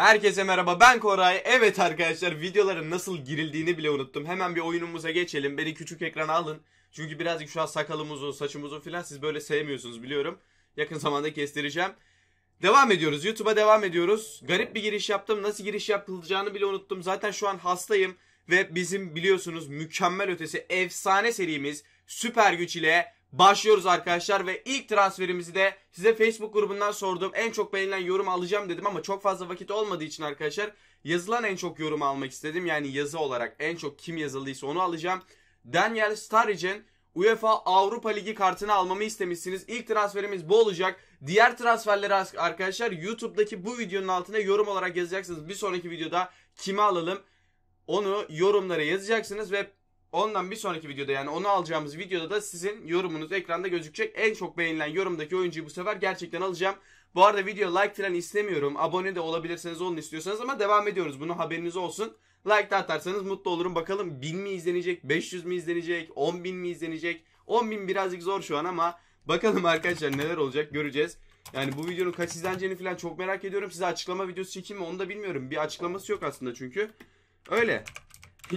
Herkese merhaba ben Koray. Evet arkadaşlar videoların nasıl girildiğini bile unuttum. Hemen bir oyunumuza geçelim. Beni küçük ekrana alın. Çünkü birazcık şu an sakalımızı, saçımızı saçım filan siz böyle sevmiyorsunuz biliyorum. Yakın zamanda kestireceğim. Devam ediyoruz. YouTube'a devam ediyoruz. Garip bir giriş yaptım. Nasıl giriş yapılacağını bile unuttum. Zaten şu an hastayım ve bizim biliyorsunuz mükemmel ötesi efsane serimiz Süper Güç ile başlıyoruz arkadaşlar ve ilk transferimizi de size Facebook grubundan sorduğum en çok beğenilen yorumu alacağım dedim ama çok fazla vakit olmadığı için arkadaşlar yazılan en çok yorum almak istedim. Yani yazı olarak en çok kim yazıldıysa onu alacağım. Daniel Sturridge'in UEFA Avrupa Ligi kartını almamı istemişsiniz. İlk transferimiz bu olacak. Diğer transferleri arkadaşlar YouTube'daki bu videonun altına yorum olarak yazacaksınız. Bir sonraki videoda kimi alalım onu yorumlara yazacaksınız ve Ondan bir sonraki videoda yani onu alacağımız videoda da sizin yorumunuz ekranda gözükecek. En çok beğenilen yorumdaki oyuncuyu bu sefer gerçekten alacağım. Bu arada video like falan istemiyorum. Abone de olabilirseniz onu istiyorsanız ama devam ediyoruz. Bunu haberiniz olsun. Like de atarsanız mutlu olurum. Bakalım 1000 mi izlenecek, 500 mi izlenecek, 10.000 mi izlenecek? 10.000 birazcık zor şu an ama bakalım arkadaşlar neler olacak göreceğiz. Yani bu videonun kaç izleneceğini falan çok merak ediyorum. Size açıklama videosu çekeyim mi onu da bilmiyorum. Bir açıklaması yok aslında çünkü. Öyle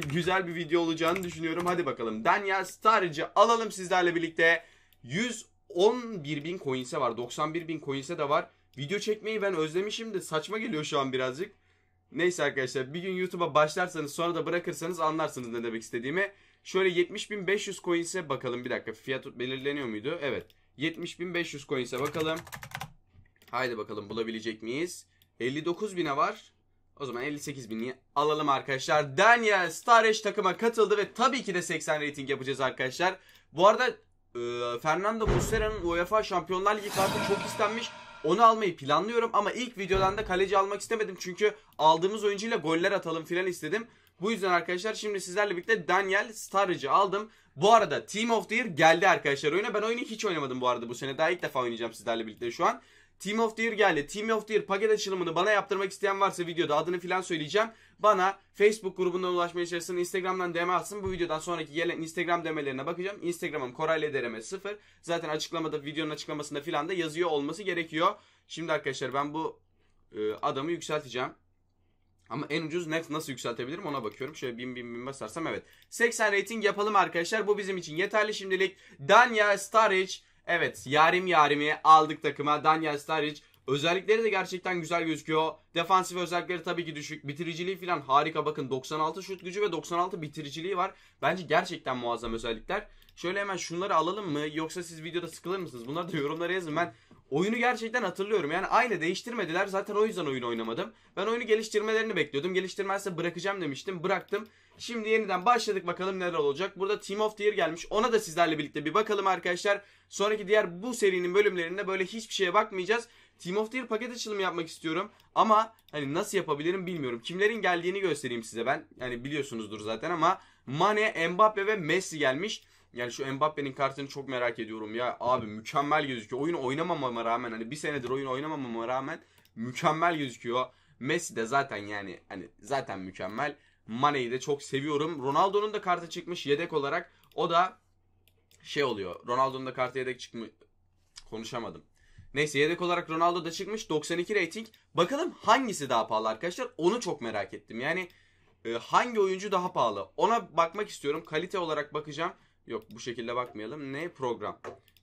güzel bir video olacağını düşünüyorum. Hadi bakalım. Daniel Sturridge'ı alalım sizlerle birlikte. 111 bin coins'e var. 91 bin coins'e de var. Video çekmeyi ben özlemişim de saçma geliyor şu an birazcık. Neyse arkadaşlar bir gün YouTube'a başlarsanız sonra da bırakırsanız anlarsınız ne demek istediğimi. Şöyle 70.500 coins'e bakalım. Bir dakika fiyat belirleniyor muydu? Evet. 70.500 coins'e bakalım. Haydi bakalım bulabilecek miyiz? 59.000'e var. O zaman 58 bini alalım arkadaşlar. Daniel Starish takıma katıldı ve tabii ki de 80 rating yapacağız arkadaşlar. Bu arada e, Fernando Muslera'nın UEFA Şampiyonlar Ligi kartı çok istenmiş. Onu almayı planlıyorum ama ilk videodan da kaleci almak istemedim. Çünkü aldığımız oyuncuyla goller atalım filan istedim. Bu yüzden arkadaşlar şimdi sizlerle birlikte Daniel Sturridge'i aldım. Bu arada Team of the Year geldi arkadaşlar oyuna. Ben oyunu hiç oynamadım bu arada bu sene. Daha ilk defa oynayacağım sizlerle birlikte şu an. Team of the Year geldi. Team of the Year paket açılımını bana yaptırmak isteyen varsa videoda adını filan söyleyeceğim. Bana Facebook grubundan ulaşmaya çalışsın. Instagram'dan DM atsın. Bu videodan sonraki gelen Instagram demelerine bakacağım. Instagram'ım korayledireme 0. Zaten açıklamada videonun açıklamasında filan da yazıyor olması gerekiyor. Şimdi arkadaşlar ben bu e, adamı yükselteceğim. Ama en ucuz net nasıl yükseltebilirim ona bakıyorum. Şöyle bin bin bin basarsam evet. 80 rating yapalım arkadaşlar. Bu bizim için yeterli şimdilik. Danya Starich Evet yarim yarimi aldık takıma Daniel Sturridge Özellikleri de gerçekten güzel gözüküyor. Defansif özellikleri tabii ki düşük. Bitiriciliği falan harika. Bakın 96 şut gücü ve 96 bitiriciliği var. Bence gerçekten muazzam özellikler. Şöyle hemen şunları alalım mı? Yoksa siz videoda sıkılır mısınız? Bunları da yorumlara yazın. Ben oyunu gerçekten hatırlıyorum. Yani aynı değiştirmediler. Zaten o yüzden oyunu oynamadım. Ben oyunu geliştirmelerini bekliyordum. Geliştirmezse bırakacağım demiştim. Bıraktım. Şimdi yeniden başladık bakalım neler olacak. Burada Team of the Year gelmiş. Ona da sizlerle birlikte bir bakalım arkadaşlar. Sonraki diğer bu serinin bölümlerinde böyle hiçbir şeye bakmayacağız. Team of the Year paket açılımı yapmak istiyorum. Ama hani nasıl yapabilirim bilmiyorum. Kimlerin geldiğini göstereyim size ben. Yani biliyorsunuzdur zaten ama Mane, Mbappe ve Messi gelmiş. Yani şu Mbappe'nin kartını çok merak ediyorum ya. Abi mükemmel gözüküyor. Oyun oynamamama rağmen hani bir senedir oyun oynamamama rağmen mükemmel gözüküyor. Messi de zaten yani hani zaten mükemmel. Mane'yi de çok seviyorum. Ronaldo'nun da kartı çıkmış yedek olarak. O da şey oluyor. Ronaldo'nun da kartı yedek çıkmış. Konuşamadım. Neyse yedek olarak Ronaldo da çıkmış. 92 rating. Bakalım hangisi daha pahalı arkadaşlar? Onu çok merak ettim. Yani e, hangi oyuncu daha pahalı? Ona bakmak istiyorum. Kalite olarak bakacağım. Yok bu şekilde bakmayalım. Ne? Program.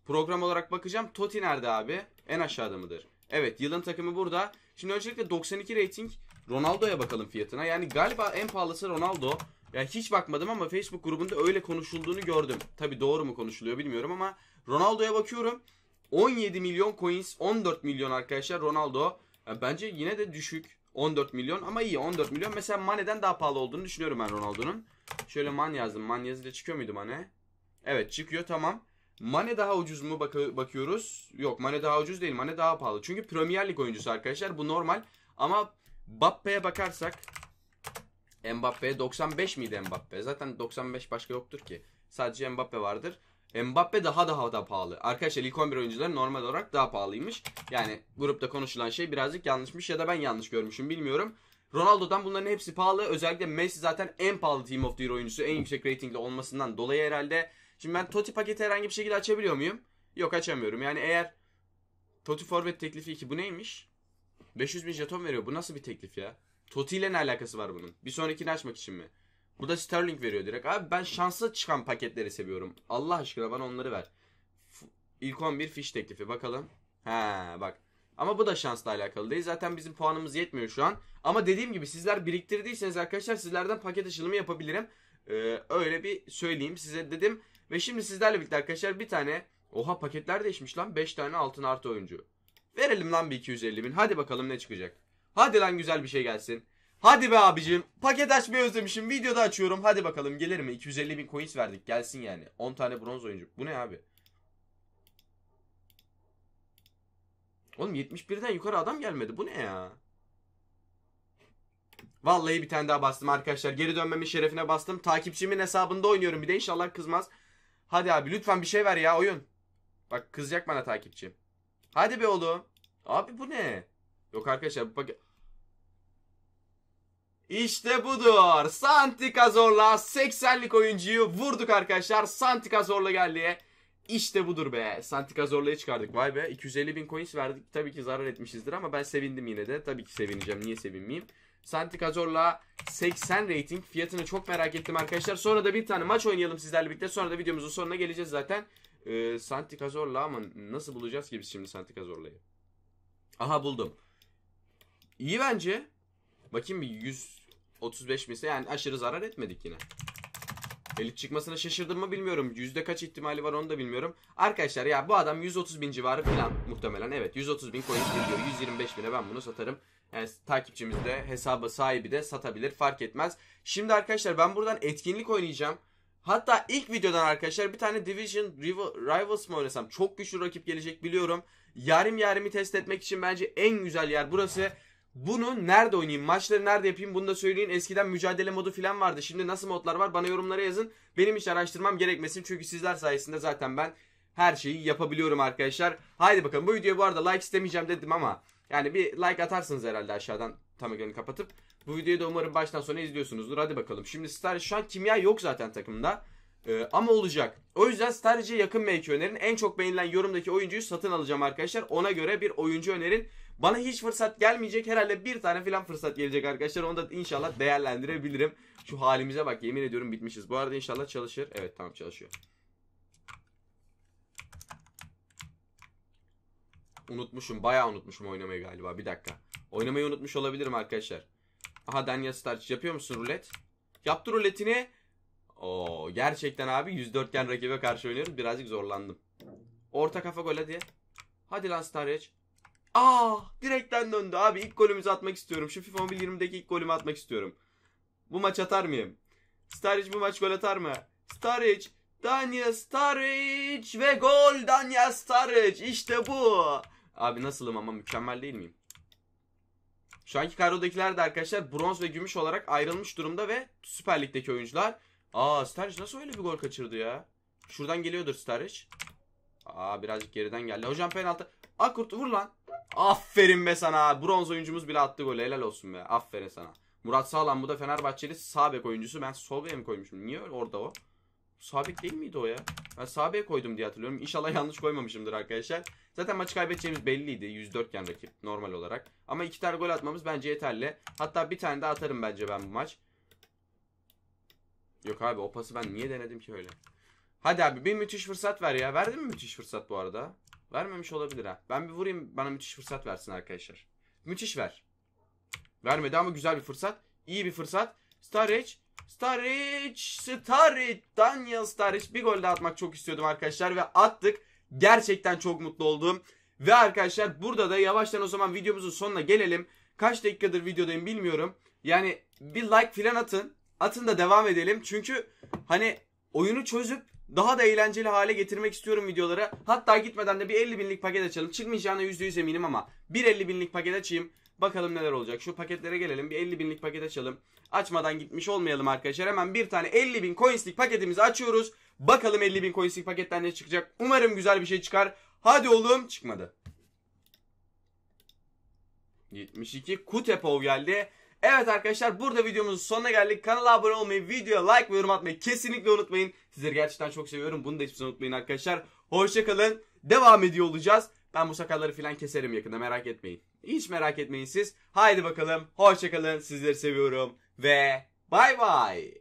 Program olarak bakacağım. Totti nerede abi? En aşağıda mıdır? Evet yılın takımı burada. Şimdi öncelikle 92 rating Ronaldo'ya bakalım fiyatına. Yani galiba en pahalısı Ronaldo. Ya hiç bakmadım ama Facebook grubunda öyle konuşulduğunu gördüm. Tabi doğru mu konuşuluyor bilmiyorum ama Ronaldo'ya bakıyorum. 17 milyon coins 14 milyon arkadaşlar Ronaldo. Yani bence yine de düşük. 14 milyon ama iyi 14 milyon. Mesela Mane'den daha pahalı olduğunu düşünüyorum ben Ronaldo'nun. Şöyle Man yazdım. Man yazıyla çıkıyor muydu Mane? Evet çıkıyor tamam. Mane daha ucuz mu bak bakıyoruz? Yok Mane daha ucuz değil. Mane daha pahalı. Çünkü Premier Lig oyuncusu arkadaşlar. Bu normal. Ama Mbappe'ye bakarsak Mbappe 95 miydi Mbappe? Zaten 95 başka yoktur ki. Sadece Mbappe vardır. Mbappe daha daha da pahalı. Arkadaşlar ilk 11 oyuncuları normal olarak daha pahalıymış. Yani grupta konuşulan şey birazcık yanlışmış ya da ben yanlış görmüşüm bilmiyorum. Ronaldo'dan bunların hepsi pahalı. Özellikle Messi zaten en pahalı Team of the Year oyuncusu. En yüksek ratingli olmasından dolayı herhalde. Şimdi ben Totti paketi herhangi bir şekilde açabiliyor muyum? Yok açamıyorum. Yani eğer Totti forvet teklifi ki bu neymiş? 500 bin jeton veriyor. Bu nasıl bir teklif ya? Totti ile ne alakası var bunun? Bir sonrakini açmak için mi? Bu da Sterling veriyor direkt. Abi ben şanslı çıkan paketleri seviyorum. Allah aşkına bana onları ver. F İlk 11 fiş teklifi bakalım. He bak. Ama bu da şansla alakalı değil. Zaten bizim puanımız yetmiyor şu an. Ama dediğim gibi sizler biriktirdiyseniz arkadaşlar sizlerden paket açılımı yapabilirim. Ee, öyle bir söyleyeyim size dedim. Ve şimdi sizlerle birlikte arkadaşlar bir tane... Oha paketler değişmiş lan. 5 tane altın artı oyuncu. Verelim lan bir 250 bin. Hadi bakalım ne çıkacak. Hadi lan güzel bir şey gelsin. Hadi be abicim. Paket açmayı özlemişim. Videoda açıyorum. Hadi bakalım gelir mi? 250 bin coins verdik. Gelsin yani. 10 tane bronz oyuncu. Bu ne abi? Oğlum 71'den yukarı adam gelmedi. Bu ne ya? Vallahi bir tane daha bastım arkadaşlar. Geri dönmemin şerefine bastım. Takipçimin hesabında oynuyorum. Bir de inşallah kızmaz. Hadi abi lütfen bir şey ver ya oyun. Bak kızacak bana takipçim. Hadi be oğlum. Abi bu ne? Yok arkadaşlar bu paket... İşte budur. Santi Santikazor'la 80'lik oyuncuyu vurduk arkadaşlar. Santi Cazorla geldi. İşte budur be. Santi Cazorlayı çıkardık. Vay be. 250 bin coins verdik. Tabii ki zarar etmişizdir ama ben sevindim yine de. Tabii ki sevineceğim. Niye sevinmeyeyim? Cazorla 80 rating. Fiyatını çok merak ettim arkadaşlar. Sonra da bir tane maç oynayalım sizlerle birlikte. Sonra da videomuzun sonuna geleceğiz zaten. Ee, Cazorla ama nasıl bulacağız ki biz şimdi Cazorlayı. Aha buldum. İyi bence. Bakayım bir 100 35 mise yani aşırı zarar etmedik yine. Elit çıkmasına şaşırdım mı bilmiyorum. Yüzde kaç ihtimali var onu da bilmiyorum. Arkadaşlar ya bu adam 130 bin civarı falan muhtemelen. Evet 130 bin coin diyor. 125 bine ben bunu satarım. Yani takipçimiz de hesabı sahibi de satabilir fark etmez. Şimdi arkadaşlar ben buradan etkinlik oynayacağım. Hatta ilk videodan arkadaşlar bir tane Division Rivals mı oynasam? Çok güçlü rakip gelecek biliyorum. yarım yarımı test etmek için bence en güzel yer burası bunu nerede oynayayım? Maçları nerede yapayım? Bunu da söyleyin. Eskiden mücadele modu falan vardı. Şimdi nasıl modlar var? Bana yorumlara yazın. Benim hiç araştırmam gerekmesin. Çünkü sizler sayesinde zaten ben her şeyi yapabiliyorum arkadaşlar. Haydi bakalım. Bu videoya bu arada like istemeyeceğim dedim ama yani bir like atarsınız herhalde aşağıdan tam ekranı kapatıp. Bu videoyu da umarım baştan sona izliyorsunuzdur. Hadi bakalım. Şimdi Star şu an kimya yok zaten takımda. Ee, ama olacak. O yüzden Starcı'ya yakın mevki önerin. En çok beğenilen yorumdaki oyuncuyu satın alacağım arkadaşlar. Ona göre bir oyuncu önerin. Bana hiç fırsat gelmeyecek. Herhalde bir tane filan fırsat gelecek arkadaşlar. Onu da inşallah değerlendirebilirim. Şu halimize bak yemin ediyorum bitmişiz. Bu arada inşallah çalışır. Evet tamam çalışıyor. Unutmuşum. Bayağı unutmuşum oynamayı galiba. Bir dakika. Oynamayı unutmuş olabilirim arkadaşlar. Aha Daniel Starch yapıyor musun rulet? Yaptı ruletini. Oo gerçekten abi 104 rakibe karşı oynuyoruz. Birazcık zorlandım. Orta kafa gol hadi. Hadi lan Starch. Aa ah, direkten döndü abi ilk golümüzü atmak istiyorum. Şu FIFA 20'deki ilk golümü atmak istiyorum. Bu maç atar mıyım? Sturridge bu maç gol atar mı? Sturridge. Daniel Sturridge ve gol Daniel Sturridge. İşte bu. Abi nasılım ama mükemmel değil miyim? Şu anki kadrodakiler de arkadaşlar bronz ve gümüş olarak ayrılmış durumda ve Süper Lig'deki oyuncular. Aa Sturridge nasıl öyle bir gol kaçırdı ya? Şuradan geliyordur Sturridge. Aa birazcık geriden geldi. Hocam penaltı. Akurt vur lan. Aferin be sana. Bronz oyuncumuz bile attı golü. Helal olsun be. Aferin sana. Murat Sağlam bu da Fenerbahçeli sağ bek oyuncusu. Ben sol bek mi koymuşum? Niye orada o? Sağ bek değil miydi o ya? Ben sağ bek koydum diye hatırlıyorum. İnşallah yanlış koymamışımdır arkadaşlar. Zaten maçı kaybedeceğimiz belliydi. 104 iken rakip normal olarak. Ama iki tane gol atmamız bence yeterli. Hatta bir tane daha atarım bence ben bu maç. Yok abi o pası ben niye denedim ki öyle? Hadi abi bir müthiş fırsat ver ya. Verdin mi müthiş fırsat bu arada? Vermemiş olabilir ha. Ben bir vurayım bana müthiş fırsat versin arkadaşlar. Müthiş ver. Vermedi ama güzel bir fırsat. İyi bir fırsat. Starage. Starage. Starage. Daniel Starage. Bir gol daha atmak çok istiyordum arkadaşlar. Ve attık. Gerçekten çok mutlu oldum. Ve arkadaşlar burada da yavaştan o zaman videomuzun sonuna gelelim. Kaç dakikadır videodayım bilmiyorum. Yani bir like filan atın. Atın da devam edelim. Çünkü hani oyunu çözüp daha da eğlenceli hale getirmek istiyorum videoları. Hatta gitmeden de bir 50 binlik paket açalım. Çıkmayacağına %100 eminim ama bir 50 binlik paket açayım. Bakalım neler olacak. Şu paketlere gelelim. Bir 50 binlik paket açalım. Açmadan gitmiş olmayalım arkadaşlar. Hemen bir tane 50 bin coinslik paketimizi açıyoruz. Bakalım 50 bin coinslik paketten ne çıkacak. Umarım güzel bir şey çıkar. Hadi oğlum çıkmadı. 72 Kutepov geldi. Evet arkadaşlar burada videomuzun sonuna geldik. Kanala abone olmayı, videoya like ve yorum atmayı kesinlikle unutmayın. Sizleri gerçekten çok seviyorum. Bunu da hiç unutmayın arkadaşlar. Hoşçakalın. Devam ediyor olacağız. Ben bu sakalları falan keserim yakında merak etmeyin. Hiç merak etmeyin siz. Haydi bakalım. Hoşçakalın. Sizleri seviyorum. Ve bay bay.